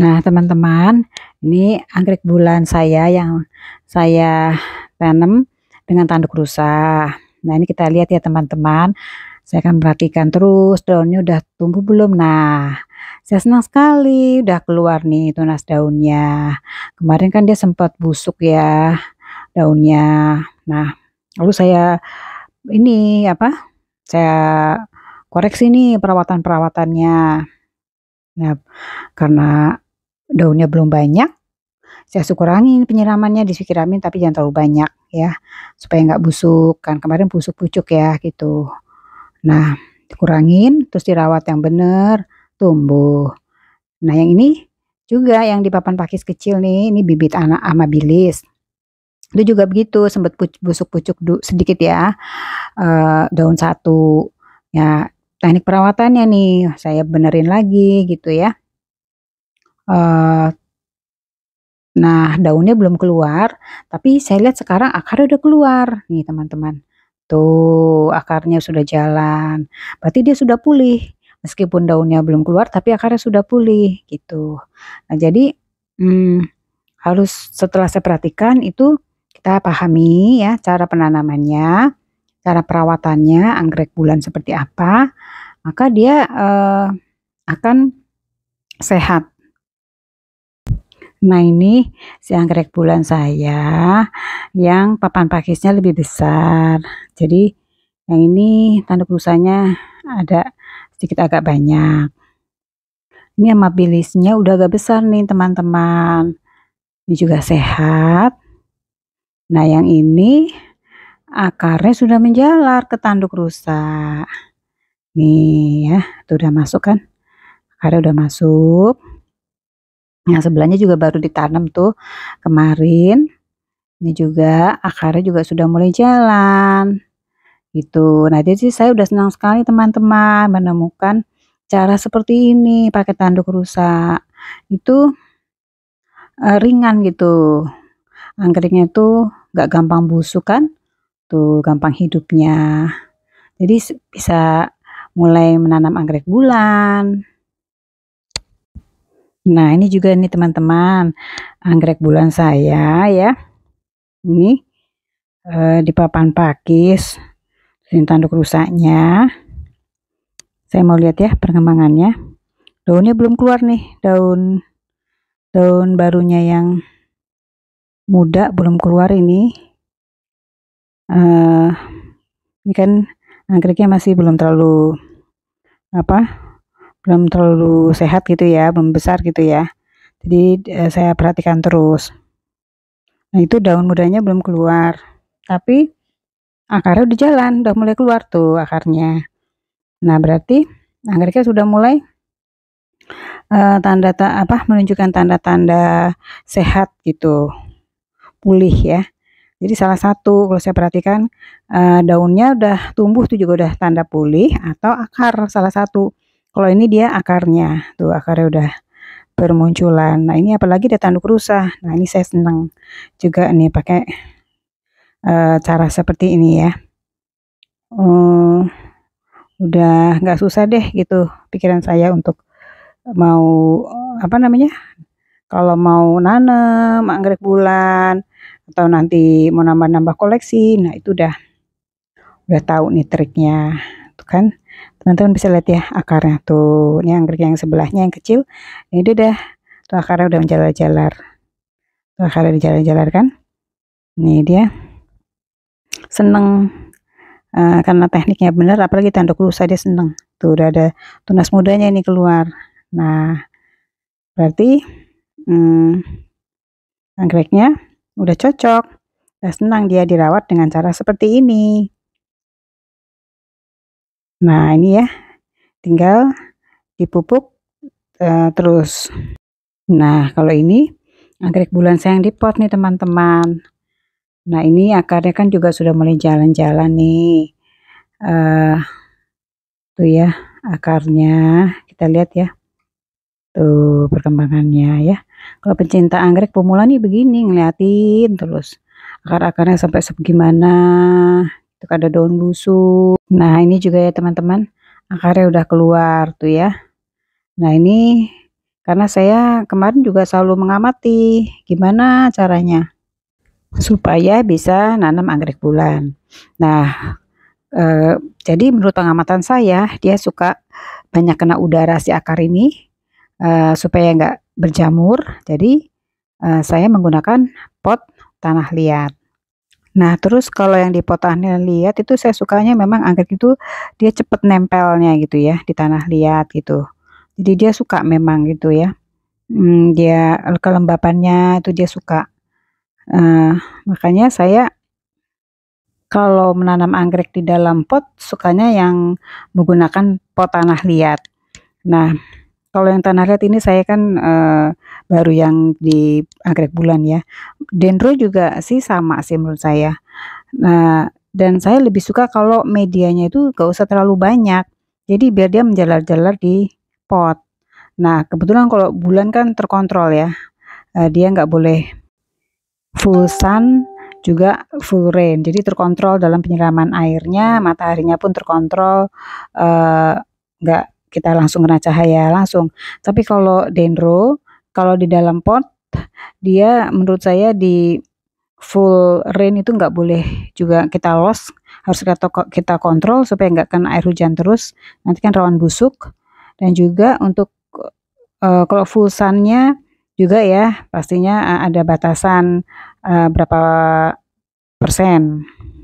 Nah, teman-teman, ini anggrek bulan saya yang saya tanam dengan tanduk rusa. Nah, ini kita lihat ya teman-teman. Saya akan perhatikan terus daunnya udah tumbuh belum. Nah, saya senang sekali udah keluar nih tunas daunnya. Kemarin kan dia sempat busuk ya daunnya. Nah, lalu saya ini apa? Saya koreksi nih perawatan-perawatannya. Nah, karena daunnya belum banyak, saya kurangin penyiramannya disiramin tapi jangan terlalu banyak ya supaya nggak busuk kan kemarin busuk pucuk ya gitu nah kurangin terus dirawat yang bener tumbuh nah yang ini juga yang di papan pakis kecil nih ini bibit anak amabilis itu juga begitu sempat busuk pucuk sedikit ya e, daun satu ya teknik perawatannya nih saya benerin lagi gitu ya Eh, nah daunnya belum keluar tapi saya lihat sekarang akarnya udah keluar nih teman-teman tuh akarnya sudah jalan berarti dia sudah pulih meskipun daunnya belum keluar tapi akarnya sudah pulih gitu nah jadi hmm, harus setelah saya perhatikan itu kita pahami ya cara penanamannya cara perawatannya anggrek bulan seperti apa maka dia eh, akan sehat Nah ini si anggrek bulan saya yang papan pakisnya lebih besar. Jadi yang ini tanduk rusanya ada sedikit agak banyak. Ini amabilisnya udah agak besar nih teman-teman. Ini juga sehat. Nah yang ini akarnya sudah menjalar ke tanduk rusa. Nih ya, itu udah masuk kan? Akarnya udah masuk. Yang nah, sebelahnya juga baru ditanam tuh kemarin. Ini juga akarnya juga sudah mulai jalan. Gitu. Nah, jadi saya udah senang sekali teman-teman menemukan cara seperti ini pakai tanduk rusak. Itu uh, ringan gitu. anggreknya itu gak gampang busuk kan? Tuh, gampang hidupnya. Jadi bisa mulai menanam anggrek bulan, Nah, ini juga nih teman-teman, anggrek ah, bulan saya ya. Ini eh, di papan pakis, ini tanduk rusaknya. Saya mau lihat ya perkembangannya. Daunnya belum keluar nih, daun daun barunya yang muda belum keluar ini. Eh, ini kan anggreknya ah, masih belum terlalu apa belum terlalu sehat gitu ya, belum besar gitu ya. Jadi eh, saya perhatikan terus. Nah itu daun mudanya belum keluar, tapi akarnya udah jalan, udah mulai keluar tuh akarnya. Nah berarti anggreknya sudah mulai eh, tanda ta apa menunjukkan tanda-tanda sehat gitu, pulih ya. Jadi salah satu kalau saya perhatikan eh, daunnya udah tumbuh itu juga udah tanda pulih atau akar salah satu. Kalau ini dia akarnya, tuh akarnya udah bermunculan. Nah ini apalagi ada tanduk rusa. Nah ini saya senang juga nih pakai uh, cara seperti ini ya. Um, udah nggak susah deh gitu pikiran saya untuk mau apa namanya kalau mau nanam anggrek bulan atau nanti mau nambah-nambah koleksi nah itu udah udah tahu nih triknya tuh kan teman-teman bisa lihat ya akarnya tuh ini anggrek yang sebelahnya yang kecil ini dia dah tuh akarnya udah menjalar-jalar tuh akarnya udah jalar-jalar kan ini dia seneng uh, karena tekniknya benar apalagi tanduk rusa dia seneng tuh udah ada tunas mudanya ini keluar nah berarti hmm, anggreknya udah cocok udah senang dia dirawat dengan cara seperti ini Nah, ini ya. Tinggal dipupuk uh, terus. Nah, kalau ini anggrek bulan yang di pot nih, teman-teman. Nah, ini akarnya kan juga sudah mulai jalan-jalan nih. Uh, tuh ya, akarnya. Kita lihat ya. Tuh perkembangannya ya. Kalau pencinta anggrek pemula nih begini ngeliatin terus akar-akarnya sampai sebagaimana Tuh kan ada daun busuk. Nah, ini juga ya teman-teman, akarnya udah keluar tuh ya. Nah, ini karena saya kemarin juga selalu mengamati gimana caranya supaya bisa nanam anggrek bulan. Nah, eh, jadi menurut pengamatan saya, dia suka banyak kena udara si akar ini eh, supaya nggak berjamur. Jadi eh, saya menggunakan pot tanah liat. Nah, terus kalau yang di pot tanah liat itu saya sukanya memang anggrek itu dia cepet nempelnya gitu ya di tanah liat gitu. Jadi dia suka memang gitu ya. Hmm, dia eh, kelembapannya itu dia suka. Uh, makanya saya kalau menanam anggrek di dalam pot sukanya yang menggunakan pot tanah liat. Nah, kalau yang tanah liat ini saya kan uh, baru yang di anggrek bulan ya. Dendro juga sih sama sih menurut saya. Nah, dan saya lebih suka kalau medianya itu gak usah terlalu banyak. Jadi biar dia menjalar-jalar di pot. Nah, kebetulan kalau bulan kan terkontrol ya. Uh, dia nggak boleh full sun juga full rain. Jadi terkontrol dalam penyiraman airnya, mataharinya pun terkontrol eh, nggak kita langsung kena cahaya langsung. Tapi kalau dendro, kalau di dalam pot, dia menurut saya di full rain itu nggak boleh juga kita los, harus kita, kita kontrol supaya nggak kena air hujan terus. Nanti kan rawan busuk. Dan juga untuk uh, kalau full sunnya juga ya pastinya eh, ada batasan uh, berapa persen.